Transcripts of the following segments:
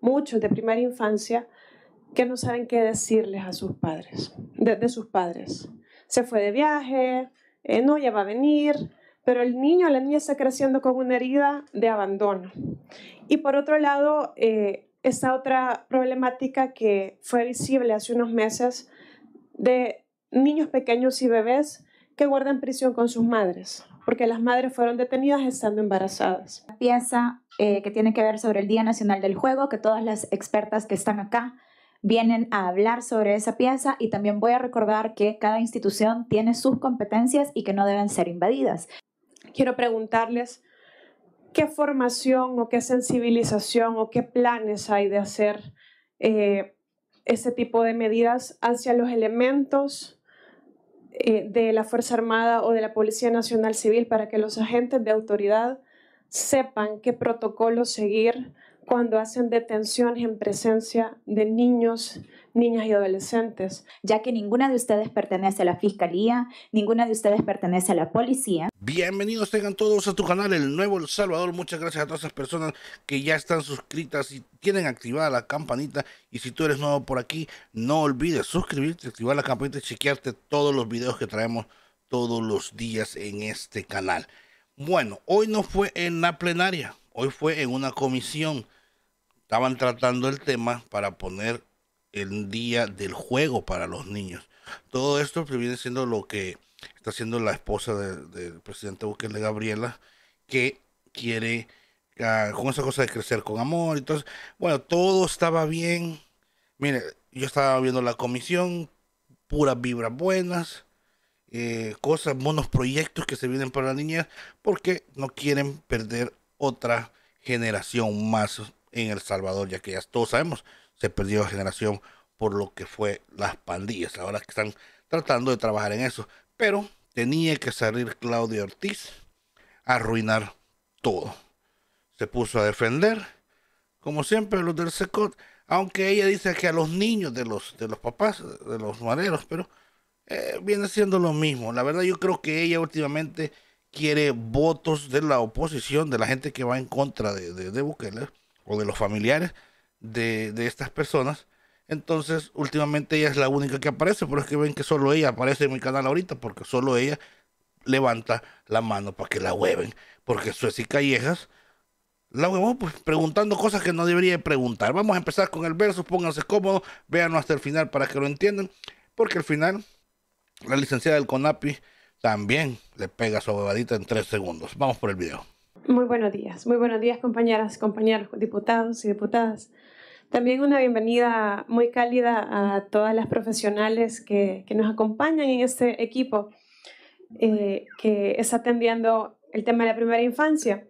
muchos de primera e infancia, que no saben qué decirles a sus padres, de, sus padres. Se fue de viaje, eh, no, ya va a venir, pero el niño la niña está creciendo con una herida de abandono. Y por otro lado, eh, esta otra problemática que fue visible hace unos meses de niños pequeños y bebés que guardan prisión con sus madres porque las madres fueron detenidas estando embarazadas. La pieza eh, que tiene que ver sobre el Día Nacional del Juego, que todas las expertas que están acá vienen a hablar sobre esa pieza y también voy a recordar que cada institución tiene sus competencias y que no deben ser invadidas. Quiero preguntarles qué formación o qué sensibilización o qué planes hay de hacer eh, ese tipo de medidas hacia los elementos eh, de la Fuerza Armada o de la Policía Nacional Civil para que los agentes de autoridad sepan qué protocolo seguir cuando hacen detenciones en presencia de niños, niñas y adolescentes. Ya que ninguna de ustedes pertenece a la fiscalía, ninguna de ustedes pertenece a la policía. Bienvenidos tengan todos a tu canal El Nuevo El Salvador. Muchas gracias a todas esas personas que ya están suscritas y tienen activada la campanita. Y si tú eres nuevo por aquí, no olvides suscribirte, activar la campanita y chequearte todos los videos que traemos todos los días en este canal. Bueno, hoy no fue en la plenaria, hoy fue en una comisión. Estaban tratando el tema para poner el día del juego para los niños. Todo esto pues, viene siendo lo que está haciendo la esposa del de presidente Bukele, Gabriela, que quiere ah, con esa cosa de crecer con amor. Entonces, bueno, todo estaba bien. Mire, yo estaba viendo la comisión, puras vibras buenas, eh, cosas, buenos proyectos que se vienen para las niñas porque no quieren perder otra generación más en El Salvador, ya que ya todos sabemos se perdió generación por lo que fue las pandillas. Ahora que están tratando de trabajar en eso. Pero tenía que salir Claudio Ortiz a arruinar todo. Se puso a defender, como siempre, los del SECOT. Aunque ella dice que a los niños de los, de los papás, de los mareros, pero eh, viene siendo lo mismo. La verdad yo creo que ella últimamente quiere votos de la oposición, de la gente que va en contra de, de, de Bukele o de los familiares, de, estas personas. Entonces, últimamente ella es la única que aparece, pero es que ven que solo ella aparece en mi canal ahorita, porque solo ella levanta la mano para que la hueven. Porque Suez y Callejas la huevó pues, preguntando cosas que no debería preguntar. Vamos a empezar con el verso, pónganse cómodos, véanlo hasta el final para que lo entiendan. Porque al final, la licenciada del CONAPI también le pega su huevadita en tres segundos. Vamos por el video. Muy buenos días, muy buenos días compañeras, compañeros diputados y diputadas. También una bienvenida muy cálida a todas las profesionales que, nos acompañan en este equipo eh, que está atendiendo el tema de la primera infancia.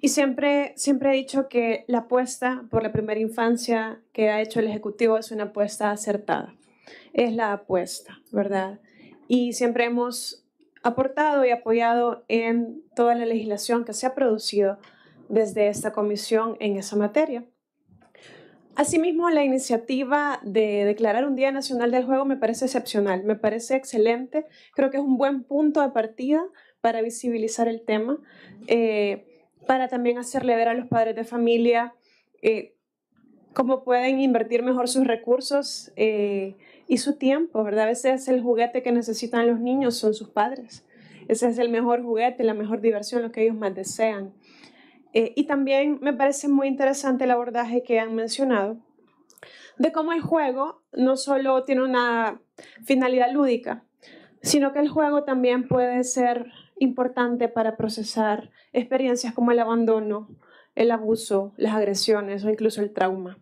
Y siempre, siempre he dicho que la apuesta por la primera infancia que ha hecho el Ejecutivo es una apuesta acertada. Es la apuesta, ¿verdad? Y siempre hemos aportado y apoyado en toda la legislación que se ha producido desde esta comisión en esa materia. Asimismo, la iniciativa de declarar un Día Nacional del Juego me parece excepcional, me parece excelente, creo que es un buen punto de partida para visibilizar el tema, eh, para también hacerle ver a los padres de familia eh, cómo pueden invertir mejor sus recursos eh, y su tiempo, ¿verdad? A veces el juguete que necesitan los niños son sus padres, ese es el mejor juguete, la mejor diversión, lo que ellos más desean. Eh, y también me parece muy interesante el abordaje que han mencionado de cómo el juego no solo tiene una finalidad lúdica, sino que el juego también puede ser importante para procesar experiencias como el abandono, el abuso, las agresiones o incluso el trauma.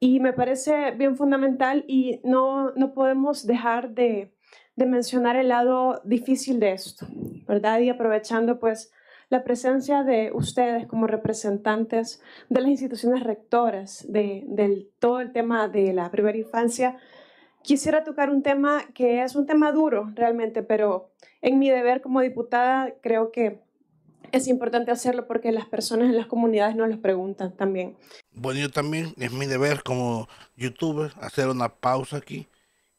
Y me parece bien fundamental y no, podemos dejar de, de mencionar el lado difícil de esto, ¿verdad? Y aprovechando pues la presencia de ustedes como representantes de las instituciones rectoras de, del, todo el tema de la primera infancia. Quisiera tocar un tema que es un tema duro realmente, pero en mi deber como diputada creo que es importante hacerlo porque las personas en las comunidades nos lo preguntan también. Bueno, yo también es mi deber como youtuber hacer una pausa aquí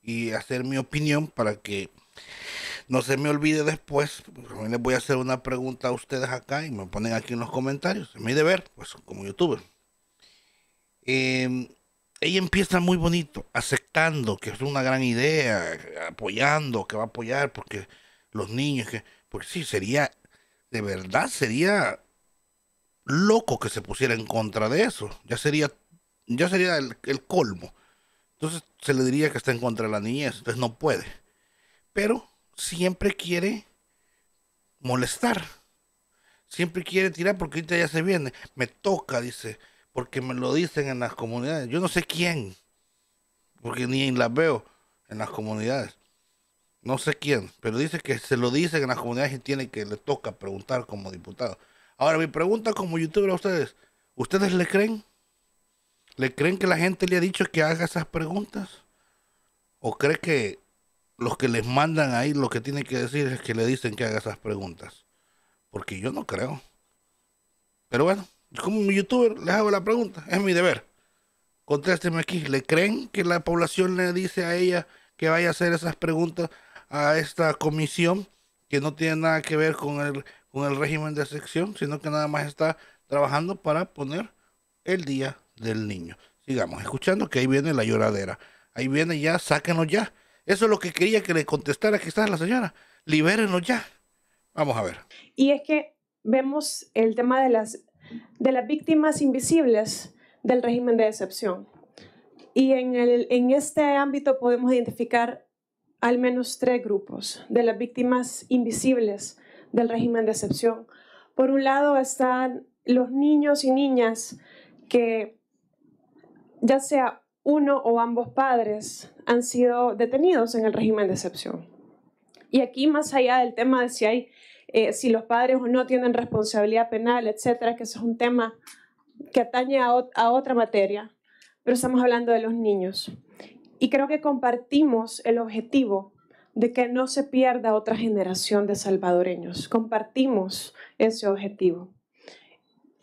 y hacer mi opinión para que no se me olvide después, pues, también les voy a hacer una pregunta a ustedes acá y me ponen aquí en los comentarios. Es mi deber, pues como youtuber. Em, ella empieza muy bonito, aceptando que es una gran idea, apoyando, que va a apoyar, porque los niños, que, porque sí, sería, de verdad sería loco que se pusiera en contra de eso. Ya sería, ya sería el, el colmo. Entonces se le diría que está en contra de la niñez, entonces no puede. Pero siempre quiere molestar. Siempre quiere tirar porque ahorita ya se viene. Me toca, dice, porque me lo dicen en las comunidades. Yo no sé quién, porque ni las veo en las comunidades. No sé quién, pero dice que se lo dicen en las comunidades y tiene que le toca preguntar como diputado. Ahora, mi pregunta como youtuber a ustedes, ¿ustedes le creen? ¿Le creen que la gente le ha dicho que haga esas preguntas? ¿O cree que los que les mandan ahí lo que tienen que decir es que le dicen que haga esas preguntas. Porque yo no creo. Pero bueno, como youtuber les hago la pregunta, es mi deber. Contésteme aquí, ¿le creen que la población le dice a ella que vaya a hacer esas preguntas a esta comisión que no tiene nada que ver con el, con el régimen de sección, sino que nada más está trabajando para poner el día del niño? Sigamos escuchando que ahí viene la lloradera. Ahí viene ya, sáquenos ya. Eso es lo que quería que le contestara está la señora. Libérenlo ya. Vamos a ver. Y es que vemos el tema de las, de las víctimas invisibles del régimen de excepción. Y en, el, en este ámbito podemos identificar al menos tres grupos de las víctimas invisibles del régimen de excepción. Por un lado están los niños y niñas que ya sea uno o ambos padres han sido detenidos en el régimen de excepción. Y aquí, más allá del tema de si, hay, eh, si los padres o no tienen responsabilidad penal, etcétera, que eso es un tema que atañe a otra materia, pero estamos hablando de los niños. Y creo que compartimos el objetivo de que no se pierda otra generación de salvadoreños. Compartimos ese objetivo.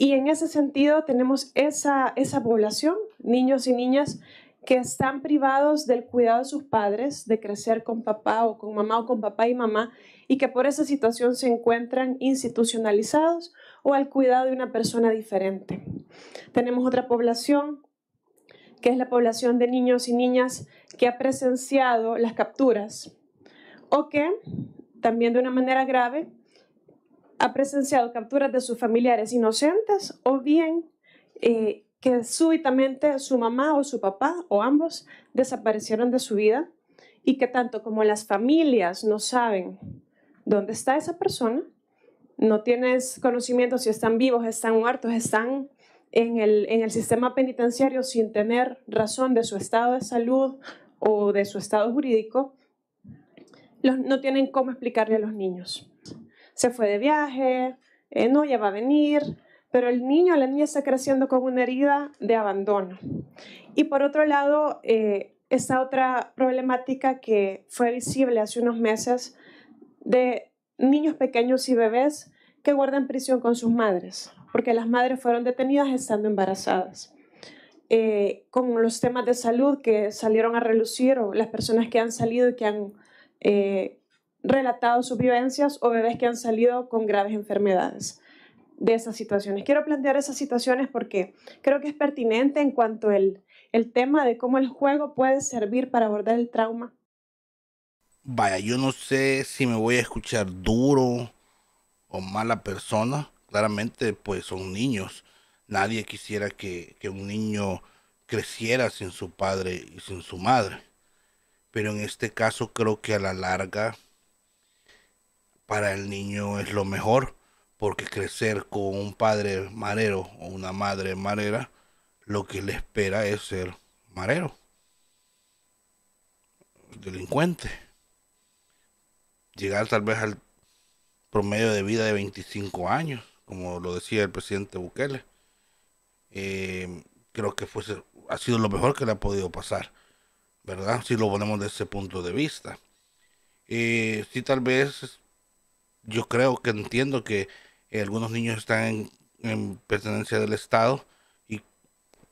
Y en ese sentido tenemos esa, esa población, niños y niñas, que están privados del cuidado de sus padres, de crecer con papá o con mamá o con papá y mamá, y que por esa situación se encuentran institucionalizados o al cuidado de una persona diferente. Tenemos otra población, que es la población de niños y niñas que ha presenciado las capturas o que, también de una manera grave, ha presenciado capturas de sus familiares inocentes o bien eh, que súbitamente su mamá o su papá o ambos desaparecieron de su vida y que tanto como las familias no saben dónde está esa persona, no tienes conocimiento si están vivos, están muertos, están en el, en el sistema penitenciario sin tener razón de su estado de salud o de su estado jurídico, no tienen cómo explicarle a los niños se fue de viaje, eh, no, ya va a venir, pero el niño, la niña está creciendo con una herida de abandono. Y por otro lado, eh, esta otra problemática que fue visible hace unos meses de niños pequeños y bebés que guardan prisión con sus madres, porque las madres fueron detenidas estando embarazadas. Eh, con los temas de salud que salieron a relucir o las personas que han salido y que han relatado sus vivencias o bebés que han salido con graves enfermedades de esas situaciones. Quiero plantear esas situaciones porque creo que es pertinente en cuanto al el tema de cómo el juego puede servir para abordar el trauma. Vaya, yo no sé si me voy a escuchar duro o mala persona. Claramente, pues son niños. Nadie quisiera que un niño creciera sin su padre y sin su madre. Pero en este caso creo que a la larga para el niño es lo mejor, porque crecer con un padre marero o una madre marera, lo que le espera es ser marero, delincuente, llegar tal vez al promedio de vida de 25 años, como lo decía el presidente Bukele. Eh, creo que fuese, ha sido lo mejor que le ha podido pasar, ¿verdad? Si lo ponemos desde ese punto de vista. Eh, si tal vez yo creo que entiendo que eh, algunos niños están en, pertenencia del Estado y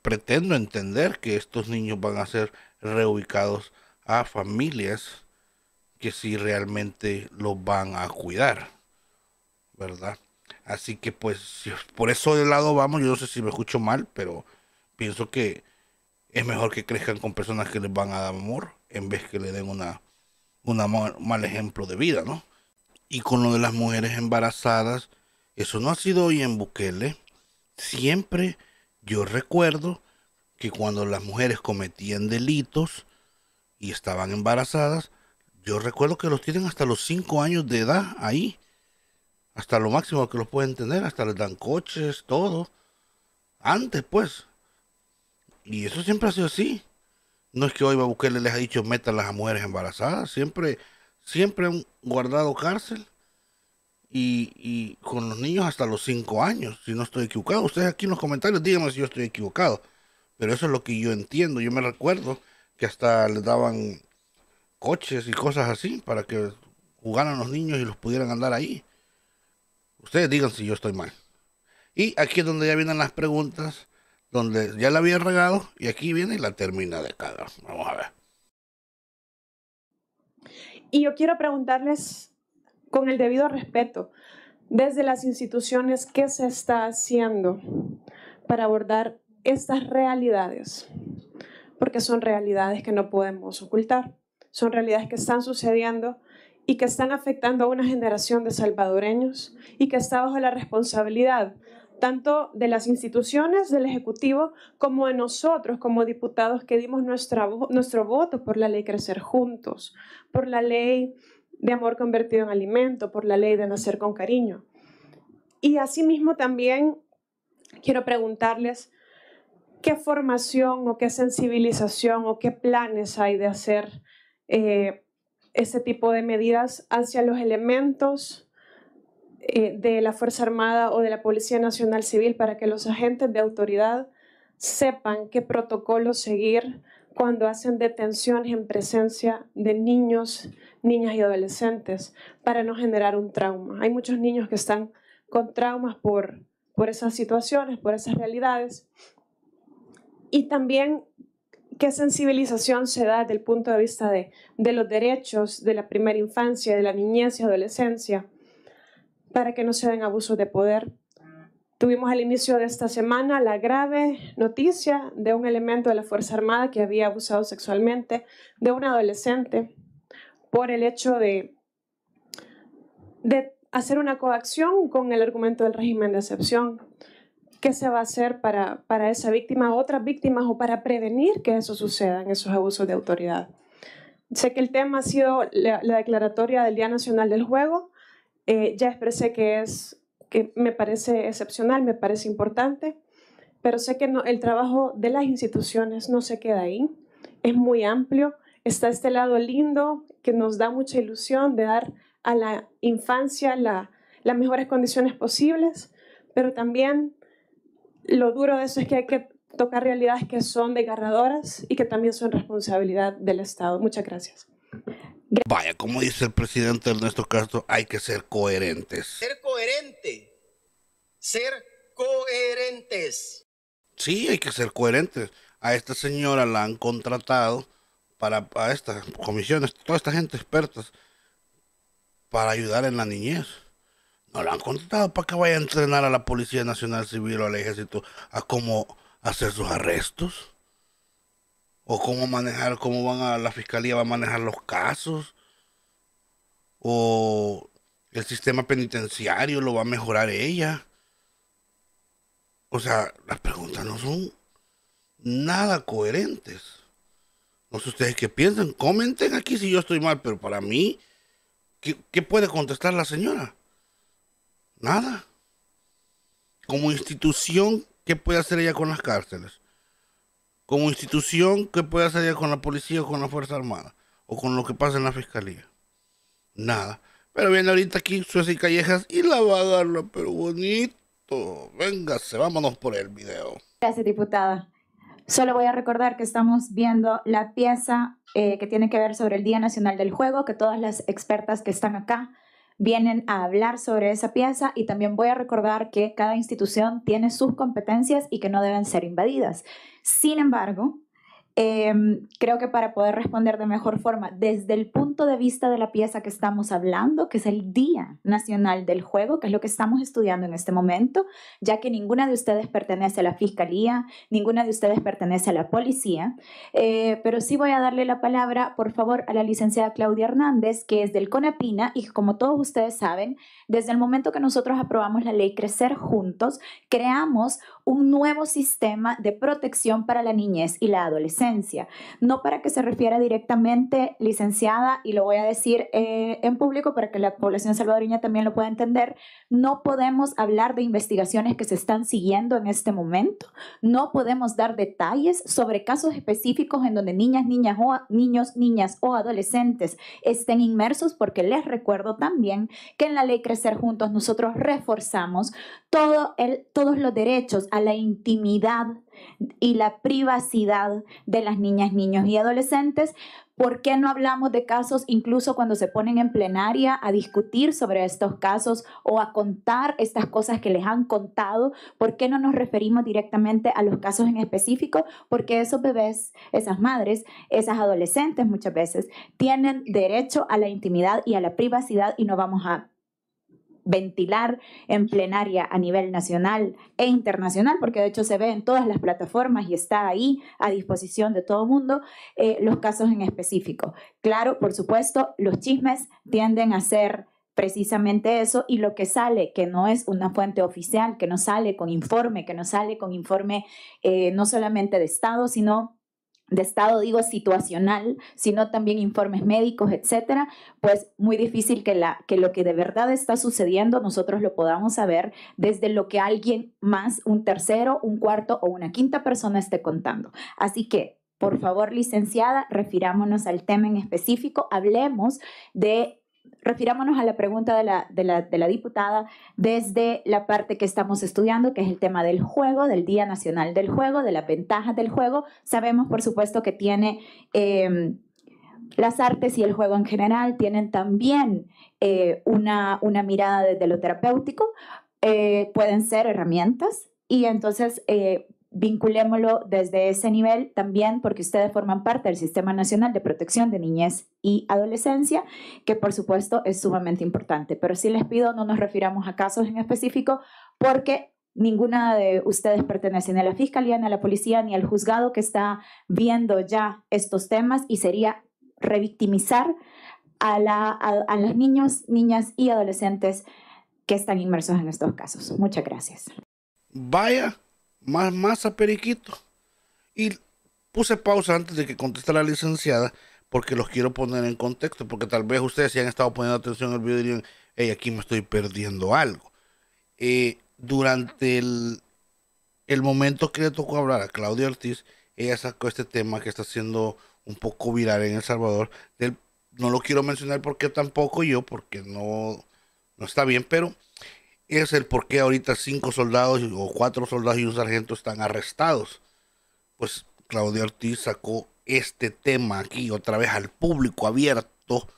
pretendo entender que estos niños van a ser reubicados a familias que sí realmente los van a cuidar, ¿verdad? Así que pues por eso de lado vamos, yo no sé si me escucho mal, pero pienso que es mejor que crezcan con personas que les van a dar amor en vez que le den una, mal ejemplo de vida, ¿no? Y con lo de las mujeres embarazadas, eso no ha sido hoy en Bukele. Siempre yo recuerdo que cuando las mujeres cometían delitos y estaban embarazadas, yo recuerdo que los tienen hasta los 5 años de edad ahí. Hasta lo máximo que los pueden tener, hasta les dan coches, todo. Antes, pues. Y eso siempre ha sido así. No es que hoy Bukele les ha dicho métanlas a mujeres embarazadas. Siempre siempre han guardado cárcel y, con los niños hasta los 5 años, si no estoy equivocado. Ustedes aquí en los comentarios díganme si yo estoy equivocado, pero eso es lo que yo entiendo. Yo me recuerdo que hasta les daban coches y cosas así para que jugaran los niños y los pudieran andar ahí. Ustedes digan si yo estoy mal. Y aquí es donde ya vienen las preguntas, donde ya la había regado y aquí viene la termina de cagar. Vamos a ver. Y yo quiero preguntarles con el debido respeto, desde las instituciones, ¿qué se está haciendo para abordar estas realidades? Porque son realidades que no podemos ocultar, son realidades que están sucediendo y que están afectando a una generación de salvadoreños y que está bajo la responsabilidad tanto de las instituciones del Ejecutivo como de nosotros como diputados que dimos nuestro voto por la ley Crecer Juntos, por la ley de amor convertido en alimento, por la ley de nacer con cariño. Y asimismo también quiero preguntarles qué formación o qué sensibilización o qué planes hay de hacer eh, ese tipo de medidas hacia los elementos eh, de la Fuerza Armada o de la Policía Nacional Civil para que los agentes de autoridad sepan qué protocolos seguir cuando hacen detenciones en presencia de niños, niñas y adolescentes para no generar un trauma. Hay muchos niños que están con traumas por, esas situaciones, por esas realidades. Y también qué sensibilización se da desde el punto de vista de los derechos de la primera infancia, de la niñez y adolescencia para que no se den abusos de poder. Tuvimos al inicio de esta semana la grave noticia de un elemento de la Fuerza Armada que había abusado sexualmente de un adolescente por el hecho de, de hacer una coacción con el argumento del régimen de excepción. ¿Qué se va a hacer para, para esa víctima, otras víctimas o para prevenir que eso suceda en esos abusos de autoridad? Sé que el tema ha sido la declaratoria del Día Nacional del Juego eh, ya expresé que, es, que me parece excepcional, me parece importante, pero sé que el trabajo de las instituciones no se queda ahí, es muy amplio, está este lado lindo que nos da mucha ilusión de dar a la infancia las mejores condiciones posibles, pero también lo duro de eso es que hay que tocar realidades que son desgarradoras y que también son responsabilidad del Estado. Muchas gracias. Vaya, como dice el presidente Ernesto Castro, hay que ser coherentes. Ser coherente. Ser coherentes. Sí, hay que ser coherentes. A esta señora la han contratado para a estas comisiones, toda esta gente experta para ayudar en la niñez. No la han contratado para que vaya a entrenar a la Policía Nacional Civil o al Ejército a cómo hacer sus arrestos o cómo manejar, cómo van a la fiscalía va a manejar los casos, o el sistema penitenciario lo va a mejorar ella. O sea, las preguntas no son nada coherentes. No sé ustedes qué piensan, comenten aquí si yo estoy mal, pero para mí, ¿qué, qué puede contestar la señora? Nada. Como institución, ¿qué puede hacer ella con las cárceles? como institución que puede hacer ya con la policía o con la Fuerza Armada o con lo que pasa en la fiscalía. Nada. Pero viene ahorita aquí Suez y Callejas y la va a dar pero bonito. Véngase, vámonos por el video. Gracias, diputada. Solo voy a recordar que estamos viendo la pieza eh, que tiene que ver sobre el Día Nacional del Juego, que todas las expertas que están acá vienen a hablar sobre esa pieza y también voy a recordar que cada institución tiene sus competencias y que no deben ser invadidas. Sin embargo, Em, creo que para poder responder de mejor forma, desde el punto de vista de la pieza que estamos hablando, que es el Día Nacional del Juego, que es lo que estamos estudiando en este momento, ya que ninguna de ustedes pertenece a la Fiscalía, ninguna de ustedes pertenece a la Policía, eh, pero sí voy a darle la palabra, por favor, a la licenciada Claudia Hernández, que es del CONAPINA y como todos ustedes saben, desde el momento que nosotros aprobamos la ley Crecer Juntos, creamos un nuevo sistema de protección para la niñez y la adolescencia. No para que se refiera directamente, licenciada, y lo voy a decir eh, en público para que la población salvadoreña también lo pueda entender, no podemos hablar de investigaciones que se están siguiendo en este momento, no podemos dar detalles sobre casos específicos en donde niñas, niñas o niños, niñas o adolescentes estén inmersos, porque les recuerdo también que en la ley Crecer Juntos nosotros reforzamos todo el, todos los derechos a la intimidad y la privacidad de las niñas, niños y adolescentes. ¿Por qué no hablamos de casos incluso cuando se ponen en plenaria a discutir sobre estos casos o a contar estas cosas que les han contado? ¿Por qué no nos referimos directamente a los casos en específico? Porque esos bebés, esas madres, esas adolescentes muchas veces tienen derecho a la intimidad y a la privacidad y no vamos a ventilar en plenaria a nivel nacional e internacional, porque de hecho se ve en todas las plataformas y está ahí a disposición de todo mundo eh, los casos en específico. Claro, por supuesto, los chismes tienden a ser precisamente eso y lo que sale, que no es una fuente oficial, que no sale con informe, que no sale con informe eh, no solamente de Estado, sino de estado, digo, situacional, sino también informes médicos, etcétera, pues muy difícil que, la, que lo que de verdad está sucediendo nosotros lo podamos saber desde lo que alguien más, un tercero, un cuarto o una quinta persona esté contando. Así que por favor, licenciada, refirámonos al tema en específico, hablemos de refirámonos a la pregunta de la, diputada desde la parte que estamos estudiando, que es el tema del juego, del Día Nacional del Juego, de las ventajas del juego. Sabemos, por supuesto, que tiene em, las artes y el juego en general, tienen también eh, una, una, mirada desde lo terapéutico, eh, pueden ser herramientas y entonces eh, vinculémoslo desde ese nivel también porque ustedes forman parte del Sistema Nacional de Protección de Niñez y Adolescencia, que por supuesto es sumamente importante. Pero sí les pido no nos refiramos a casos en específico porque ninguna de ustedes pertenece ni a la Fiscalía, ni a la Policía, ni al juzgado que está viendo ya estos temas y sería revictimizar a, a los niños, niñas y adolescentes que están inmersos en estos casos. Muchas gracias. Vaya más a periquito. Y puse pausa antes de que conteste la licenciada porque los quiero poner en contexto, porque tal vez ustedes si han estado poniendo atención al video dirían, hey, aquí me estoy perdiendo algo. Eh, durante el, momento que le tocó hablar a Claudia Ortiz, ella sacó este tema que está siendo un poco viral en El Salvador. no lo quiero mencionar porque tampoco yo, porque no, no está bien, pero es el por qué ahorita cinco soldados o cuatro soldados y un sargento están arrestados. Pues Claudio Ortiz sacó este tema aquí otra vez al público abierto,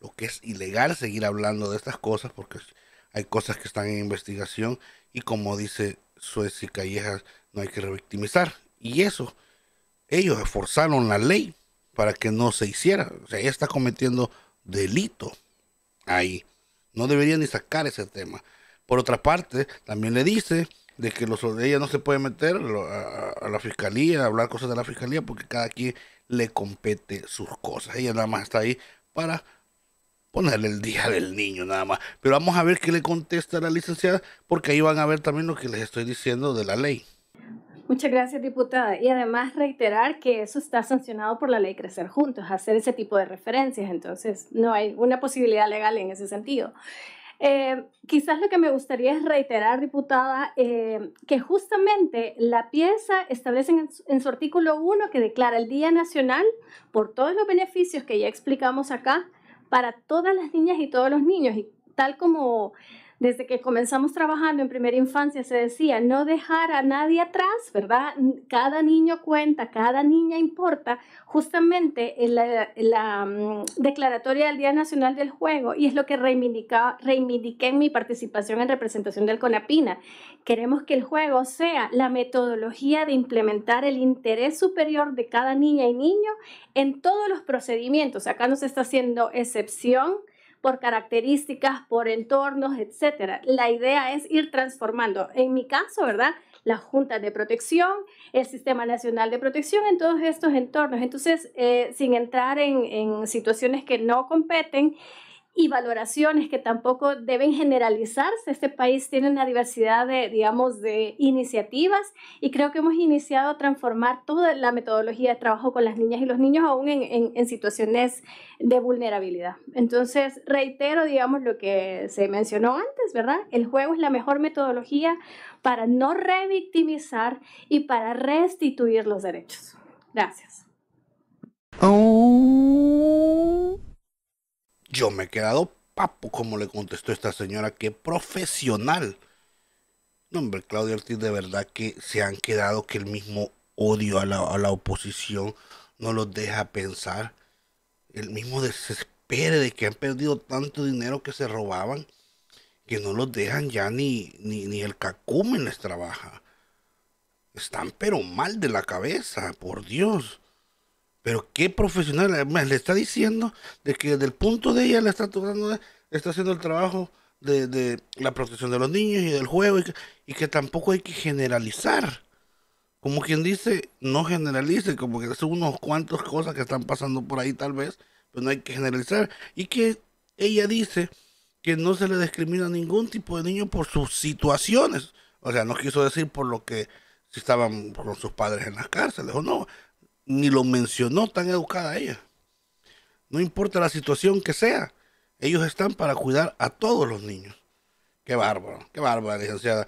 lo que es ilegal seguir hablando de estas cosas porque hay cosas que están en investigación y como dice Suez y Callejas, no hay que revictimizar. Y eso, ellos esforzaron la ley para que no se hiciera. O sea, ella está cometiendo delito ahí. No deberían ni sacar ese tema. Por otra parte, también le dice de que los, ella no se puede meter a, a la fiscalía, a hablar cosas de la fiscalía, porque cada quien le compete sus cosas. Ella nada más está ahí para ponerle el día del niño nada más. Pero vamos a ver qué le contesta la licenciada, porque ahí van a ver también lo que les estoy diciendo de la ley. Muchas gracias, diputada. Y además reiterar que eso está sancionado por la ley Crecer Juntos, hacer ese tipo de referencias. Entonces, no hay una posibilidad legal en ese sentido. Eh, quizás lo que me gustaría es reiterar, diputada, eh, que justamente la pieza establece en, su artículo 1 que declara el Día Nacional por todos los beneficios que ya explicamos acá para todas las niñas y todos los niños. Y tal como desde que comenzamos trabajando en primera infancia se decía no dejar a nadie atrás, ¿verdad? Cada niño cuenta, cada niña importa. Justamente la, mm, declaratoria del Día Nacional del Juego y es lo que reivindiqué en mi participación en representación del CONAPINA. Queremos que el juego sea la metodología de implementar el interés superior de cada niña y niño en todos los procedimientos. Acá no se está haciendo excepción por características, por entornos, etcétera. La idea es ir transformando. En mi caso, ¿verdad? La Junta de protección, el Sistema Nacional de Protección en todos estos entornos. Entonces, eh, sin entrar en, en situaciones que no competen, y valoraciones que tampoco deben generalizarse. Este país tiene una diversidad de, digamos, de iniciativas y creo que hemos iniciado a transformar toda la metodología de trabajo con las niñas y los niños aún en, en, situaciones de vulnerabilidad. Entonces, reitero, digamos, lo que se mencionó antes, ¿verdad? El juego es la mejor metodología para no revictimizar y para restituir los derechos. Gracias. Yo me he quedado papo, como le contestó esta señora, qué profesional. No, hombre, Claudio Ortiz, de verdad que se han quedado que el mismo odio a la, oposición no los deja pensar. El mismo desespero de que han perdido tanto dinero que se robaban, que no los dejan ya ni, ni, ni el cacumen les trabaja. Están pero mal de la cabeza, por Dios. Pero qué profesional, además le está diciendo de que del punto de ella le está tocando, está haciendo el trabajo de, la protección de los niños y del juego y que, y que tampoco hay que generalizar. Como quien dice, no generalice, como que son unos cuantos cosas que están pasando por ahí tal vez, pero no hay que generalizar. Y que ella dice que no se le discrimina a ningún tipo de niño por sus situaciones. O sea, no quiso decir por lo que si estaban con sus padres en las cárceles o no, ni lo mencionó tan educada ella. No importa la situación que sea, ellos están para cuidar a todos los niños. Qué bárbaro, qué bárbara, licenciada.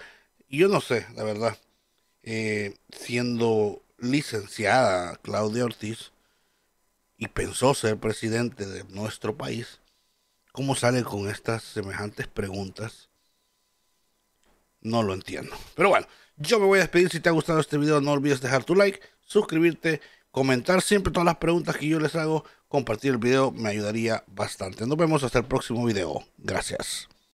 yo no sé, la verdad, eh, siendo licenciada Claudia Ortiz y pensó ser presidente de nuestro país, ¿cómo sale con estas semejantes preguntas? No lo entiendo. Pero bueno, yo me voy a despedir. Si te ha gustado este video, no olvides dejar tu like, suscribirte comentar siempre todas las preguntas que yo les hago, compartir el video me ayudaría bastante. Nos vemos hasta el próximo video. Gracias.